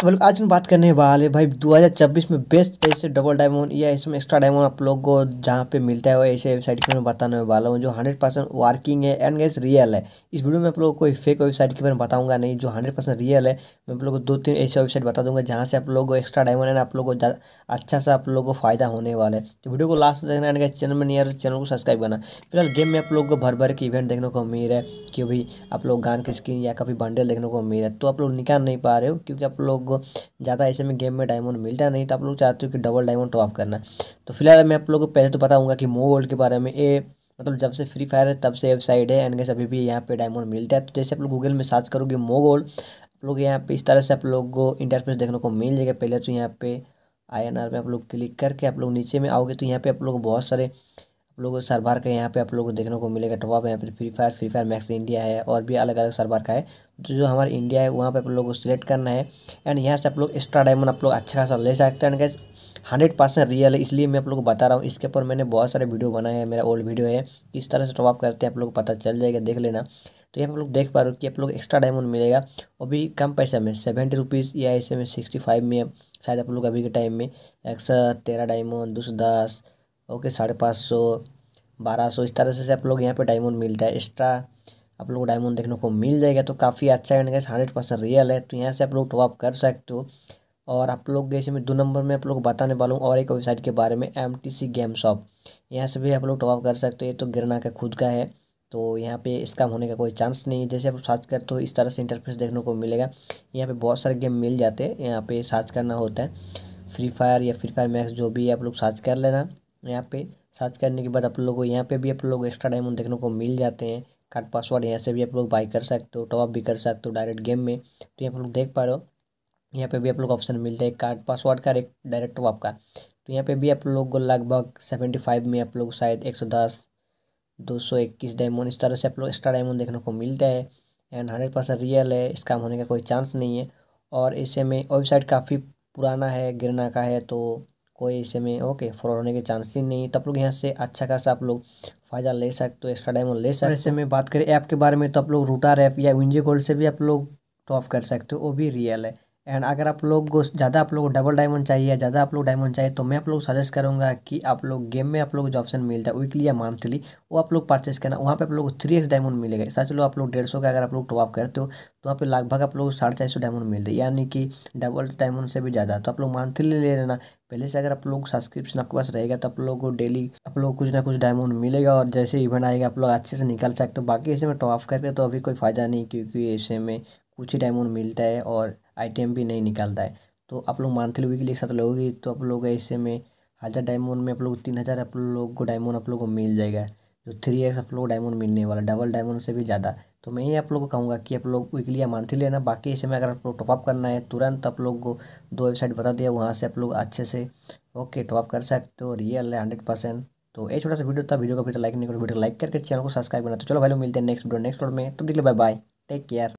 तो लोग मतलब आज हम बात करने वाले भाई 2024 में बेस्ट ऐसे डबल डायमंड या इसमें एक्स्ट्रा डायमंड आप लोग को जहाँ पे मिलता है वो ऐसे वेबसाइट के बारे में बताने वाला हूँ जो 100 परसेंट वर्किंग है एंड गैस रियल है इस वीडियो में आप लोगों को कोई फेक वेबसाइट के बारे में बताऊंगा नहीं जो हंड्रेड परसेंट रियल है मैं आप लोग को दो तीन ऐसे वेबसाइट बता दूंगा जहाँ से आप लोग को एक्स्ट्रा डायमंड आप लोग को अच्छा सा आप लोग को फायदा होने वाला है तो वीडियो को लास्ट देखना एंड गैस चैनल में नहीं चैनल तो को सब्सक्राइब करना फिलहाल गेम में आप लोग को भर भर के इवेंट देखने को मिल रहा है कि भाई आप लोग गान की स्क्रीन या कभी बंडल देखने को मिल रहा है तो आप लोग निकाल नहीं पा रहे हो क्योंकि आप लोग आपको ज़्यादा ऐसे में गेम में डायमंड मिलता नहीं तो आप लोग चाहते हो कि डबल डायमंड टॉप करना है तो फिलहाल मैं आप लोगों को पहले तो बताऊँगा कि मो वर्ल्ड के बारे में ए मतलब जब से फ्री फायर है तब से वेबसाइट है एंड के अभी भी यहाँ पे डायमंड मिलता है तो जैसे आप लोग गूगल में सर्च करोगे मो गोल्ड आप लोग यहाँ पे इस तरह से आप लोग को इंटरफेस देखने को मिल जाएगा पहले तो यहाँ पे आई एन आर में आप लोग क्लिक करके आप लोग नीचे में आओगे तो यहाँ पे आप लोग बहुत सारे लोगों सरबार का यहाँ पे आप लोगों को देखने को मिलेगा टॉप यहाँ पे free fire free fire max India है और भी अलग अलग सरबार का है जो जो हमारा इंडिया है वहाँ पे आप लोगों को सिलेक्ट करना है एंड यहाँ से आप लोग एक्स्ट्रा डायमंड आप लोग अच्छा खासा ले सकते हैं एंड हंड्रेड परसेंट रियल है इसलिए मैं आप लोग को बता रहा हूँ इसके ऊपर मैंने बहुत सारे वीडियो बनाए हैं मेरा ओल्ड वीडियो है किस तरह से टॉपअप करते हैं आप लोग को पता चल जाएगा देख लेना तो यहाँ पर आप लोग देख पा रहे हो कि आप लोग एक्स्ट्रा डायमंड मिलेगा और भी कम पैसे में सेवेंटी रुपीज़ या ऐसे में सिक्सटी फाइव में शायद आप लोग अभी के टाइम में एक सौ तेरह डायमंड दो सौ दस ओके साढ़े पाँच सौ बारह सौ इस तरह से आप लोग यहाँ पे डायमंड मिलता है एक्स्ट्रा आप लोग डायमंड देखने को मिल जाएगा तो काफ़ी अच्छा है गैस हंड्रेड परसेंट रियल है तो यहाँ से आप लोग टॉप कर सकते हो और आप लोग जैसे मैं दो नंबर में आप लोग बताने वाला हूँ और एक वेबसाइट के बारे में एम गेम शॉप यहाँ से भी आप लोग टॉप कर सकते हो ये तो गिरना का खुद का है तो यहाँ पे स्कैम होने का कोई चांस नहीं है जैसे आप सर्च करते हो इस तरह से इंटरफेस देखने को मिलेगा यहाँ पे बहुत सारे गेम मिल जाते हैं यहाँ पे सर्च करना होता है फ्री फायर या फ्री फायर मैक्स जो भी आप लोग सर्च कर लेना यहाँ पे सर्च करने के बाद आप लोगों को यहाँ पे भी आप लोग एक्स्ट्रा डायमंड देखने को मिल जाते हैं कार्ड पासवर्ड यहाँ से भी आप लोग बाई कर सकते हो टॉप भी कर सकते हो डायरेक्ट गेम में तो यहाँ पर लोग देख पा रहे हो यहाँ पे भी आप लोग ऑप्शन मिलता है कार्ड पासवर्ड का एक डायरेक्ट टॉप का तो यहाँ पे भी आप लोग को लगभग सेवेंटी फाइव में आप लोग शायद एक सौ दस दो सौ इक्कीस डायमंड इस तरह से आप लोग एक्स्ट्रा डायमंड देखने को मिलता है एंड हंड्रेड परसेंट रियल है इसका होने का कोई चांस नहीं है और इसे में वेबसाइट काफ़ी पुराना है गिरना का है तो कोई इसमें ओके फ्रॉड होने के चांस ही नहीं तो आप लोग यहाँ से अच्छा खासा आप लोग फ़ायदा ले सकते हो एक्स्ट्रा डायमंड ले सकते हो ऐसे में बात करें ऐप के बारे में तो आप लोग रूटार ऐप या विंजी गोल्ड से भी आप लोग टॉप कर सकते हो वो भी रियल है एंड अगर आप लोग को ज़्यादा आप लोग को डबल डायमंड चाहिए ज़्यादा आप लोग डायमंड चाहिए तो मैं आप लोग सजेस्ट करूँगा कि आप लोग गेम में आप लोग जो ऑप्शन मिलता है वीकली या मंथली वो आप लोग परचेस करना वहाँ पे आप लोग थ्री एक्स डायमंड मिलेगा ऐसा चलो आप लोग डेढ़ सौ का अगर आप लोग टॉप करते हो तो वहाँ पे लगभग आप लोग साढ़े चार सौ डायमंड मिलते यानी कि डबल डायमंड से भी ज़्यादा तो आप लोग मंथली ले लेना पहले से अगर आप लोग सब्सक्रिप्शन आपके पास रहेगा तो आप लोग को डेली आप लोग कुछ ना कुछ डायमंड मिलेगा और जैसे इवेंट आएगा आप लोग अच्छे से निकाल सकते हो बाकी ऐसे में टॉप करके तो अभी कोई फ़ायदा नहीं क्योंकि ऐसे में कुछ ही अमाउंट मिलता है और आइटम भी नहीं निकालता है तो आप लोग मंथली वीकली एक साथ लोगे तो आप लोग ऐसे में हज़ार डायमंड में आप लोग तीन हज़ार आप लोग को डायमंड आप लोग को मिल जाएगा जो थ्री एक्स आप लोग को डायमंड मिलने वाला डबल डायमंड से भी ज़्यादा तो मैं ही आप लोग को कहूँगा कि आप लोग वीकली या मंथली लेना बाकी ऐसे में अगर आप लोग टॉपअप करना है तुरंत आप लोग को दो वेबसाइट बता दिया वहाँ से आप लोग अच्छे से ओके टॉपअप कर सकते हो रियल है हंड्रेड परसेंट तो ये छोटा सा वीडियो था वीडियो को फिर लाइक नहीं करो वीडियो लाइक करके चैनल को सब्सक्राइब करना तो चलो भाई मिलते हैं नेक्स्ट वीडियो नेक्स्ट वीडियो में तब तो देख लो बाय बाय टेक केयर